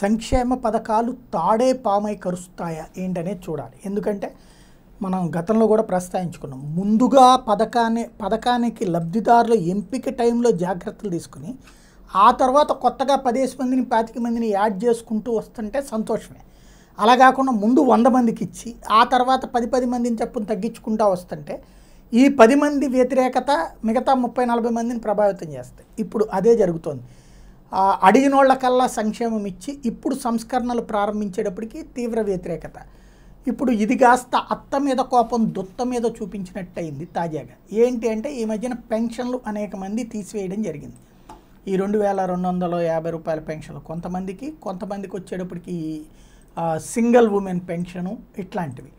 సంక్షేమ పథకాలు తాడే పామై కరుస్తాయా ఏంటనేది చూడాలి ఎందుకంటే మనం గతంలో కూడా ప్రస్తావించుకున్నాం ముందుగా పథకాన్ని పథకానికి లబ్ధిదారుల ఎంపిక టైంలో జాగ్రత్తలు తీసుకుని ఆ తర్వాత కొత్తగా పదేసి మందిని పాతిక మందిని యాడ్ చేసుకుంటూ వస్తుంటే సంతోషమే అలా కాకుండా ముందు వంద మందికి ఇచ్చి ఆ తర్వాత పది పది మందిని చెప్పును తగ్గించుకుంటూ వస్తుంటే ఈ పది మంది వ్యతిరేకత మిగతా ముప్పై నలభై మందిని ప్రభావితం చేస్తాయి ఇప్పుడు అదే జరుగుతోంది అడిగిన వాళ్ళకల్లా సంక్షేమం ఇచ్చి ఇప్పుడు సంస్కరణలు ప్రారంభించేటప్పటికీ తీవ్ర వ్యతిరేకత ఇప్పుడు ఇది కాస్త అత్త మీద కోపం దుత్త మీద చూపించినట్టయింది తాజాగా ఏంటి అంటే ఈ మధ్యన పెన్షన్లు అనేక మంది తీసివేయడం జరిగింది ఈ రెండు వేల రెండు వందల యాభై రూపాయల పెన్షన్లు కొంతమందికి కొంతమందికి వచ్చేటప్పటికి సింగిల్ ఉమెన్ పెన్షను ఇట్లాంటివి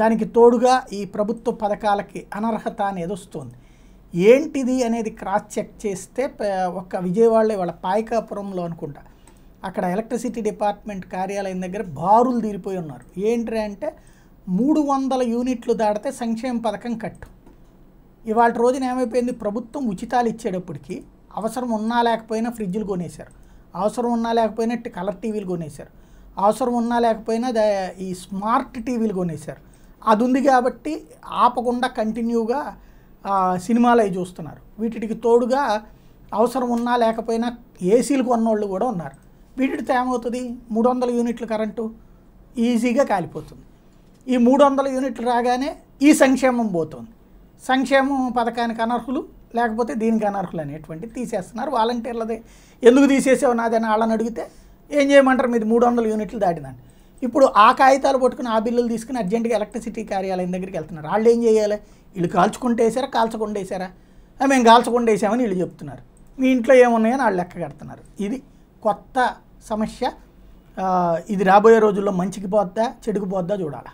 దానికి తోడుగా ఈ ప్రభుత్వ పథకాలకి అనర్హత అనేది వస్తుంది ఏంటిది అనేది క్రాస్ చెక్ చేస్తే ఒక విజయవాడలో వాళ్ళ పాయకాపురంలో అనుకుంటా అక్కడ ఎలక్ట్రిసిటీ డిపార్ట్మెంట్ కార్యాలయం దగ్గర బారులు తీరిపోయి ఉన్నారు ఏంటి అంటే మూడు వందల యూనిట్లు దాటితే సంక్షేమ పథకం కట్టు ఇవాళ రోజున ఏమైపోయింది ప్రభుత్వం ఉచితాలు ఇచ్చేటప్పటికి అవసరం ఉన్నా లేకపోయినా ఫ్రిడ్జ్లు కొనేశారు అవసరం ఉన్నా లేకపోయినా కలర్ టీవీలు కొనేశారు అవసరం ఉన్నా లేకపోయినా ఈ స్మార్ట్ టీవీలు కొనేశారు అది ఉంది కాబట్టి ఆపకుండా కంటిన్యూగా సినిమాలు అవి చూస్తున్నారు వీటికి తోడుగా అవసరం ఉన్నా లేకపోయినా ఏసీలు కొన్నోళ్ళు కూడా ఉన్నారు వీటితో ఏమవుతుంది మూడు వందల యూనిట్ల కరెంటు ఈజీగా కాలిపోతుంది ఈ మూడు వందల యూనిట్లు రాగానే ఈ సంక్షేమం పోతుంది సంక్షేమం పథకానికి అనర్హులు లేకపోతే దీనికి అనర్హులు అనేటువంటి తీసేస్తున్నారు వాలంటీర్లదే ఎందుకు తీసేసావు నాదని వాళ్ళని అడిగితే ఏం చేయమంటారు మీది మూడు వందల యూనిట్లు దాటిందండి ఇప్పుడు ఆ కాగితాలు పట్టుకుని ఆ బిల్లులు తీసుకుని అర్జెంటుగా ఎలక్ట్రిసిటీ కార్యాలయం దగ్గరికి వెళ్తున్నారు వాళ్ళు ఏం చేయాలి వీళ్ళు కాల్చుకుంటే వేసారా కాల్చకుండా వేసారా మేము కాల్చకుండా వేసామని వీళ్ళు చెప్తున్నారు మీ ఇంట్లో ఏమున్నాయని వాళ్ళు లెక్క కడుతున్నారు ఇది కొత్త సమస్య ఇది రాబోయే రోజుల్లో మంచికి పోద్దా చెడుకు పోద్దా చూడాలా